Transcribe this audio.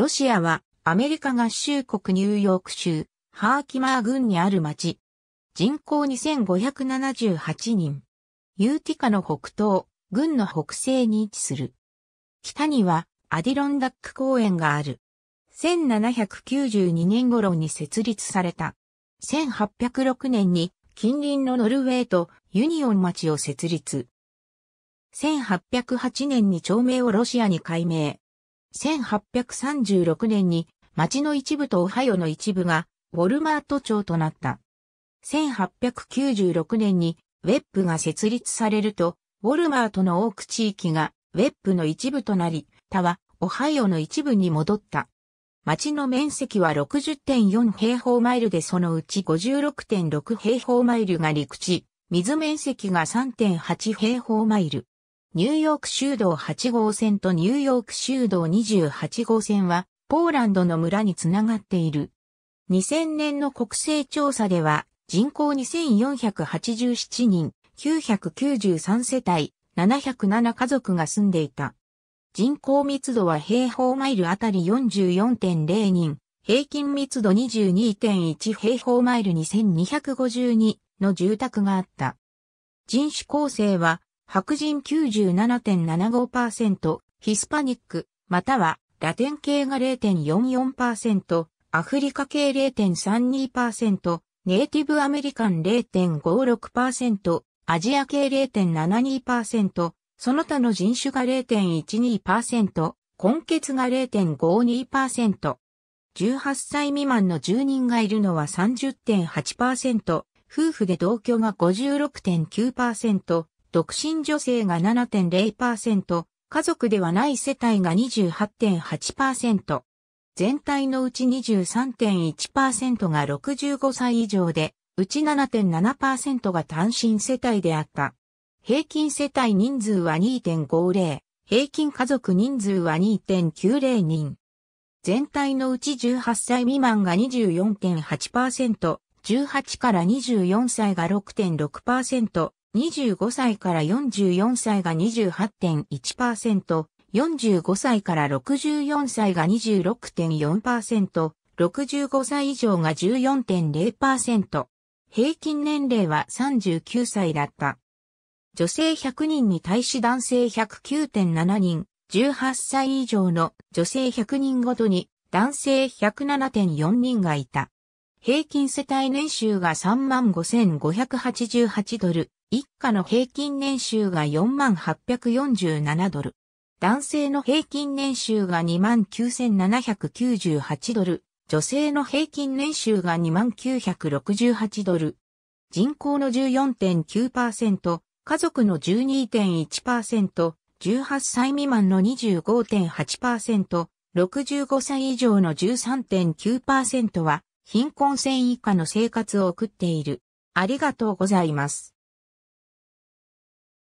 ロシアはアメリカ合衆国ニューヨーク州ハーキマー郡にある町。人口2578人。ユーティカの北東、郡の北西に位置する。北にはアディロンダック公園がある。1792年頃に設立された。1806年に近隣のノルウェーとユニオン町を設立。1808年に町名をロシアに改名。1836年に町の一部とオハイオの一部がウォルマート町となった。1896年にウェップが設立されると、ウォルマートの多く地域がウェップの一部となり、他はオハイオの一部に戻った。町の面積は60.4平方マイルでそのうち56.6平方マイルが陸地、水面積が3.8平方マイル。ニューヨーク州道8号線とニューヨーク州道28号線は、ポーランドの村につながっている。2000年の国勢調査では、人口2487人、993世帯、707家族が住んでいた。人口密度は平方マイルあたり44.0人、平均密度22.1平方マイル2252の住宅があった。人種構成は白人97.75%、ヒスパニック、またはラテン系が0.44%、アフリカ系0.32%、ネイティブアメリカン0.56%、アジア系0.72%、その他の人種が0.12%、根血が0.52%。18歳未満の住人がいるのは30.8%、夫婦で同居が56.9%、独身女性が7.0%、家族ではない世帯が28.8%、全体のうち23.1%が65歳以上で、うち7.7%が単身世帯であった。平均世帯人数は2.50、平均家族人数は2.90人。全体のうち18歳未満が24.8%、18から24歳が6.6%、25歳から44歳が28.1%、45歳から64歳が26.4%、65歳以上が14.0%。平均年齢は39歳だった。女性100人に対し男性109.7人、18歳以上の女性100人ごとに男性107.4人がいた。平均世帯年収が35,588ドル、一家の平均年収が4847ドル。男性の平均年収が29,798ドル、女性の平均年収が2968ドル。人口の14.9%、家族の12.1%、18歳未満の25.8%、65歳以上の13.9%は、貧困線以下の生活を送っている。ありがとうございます。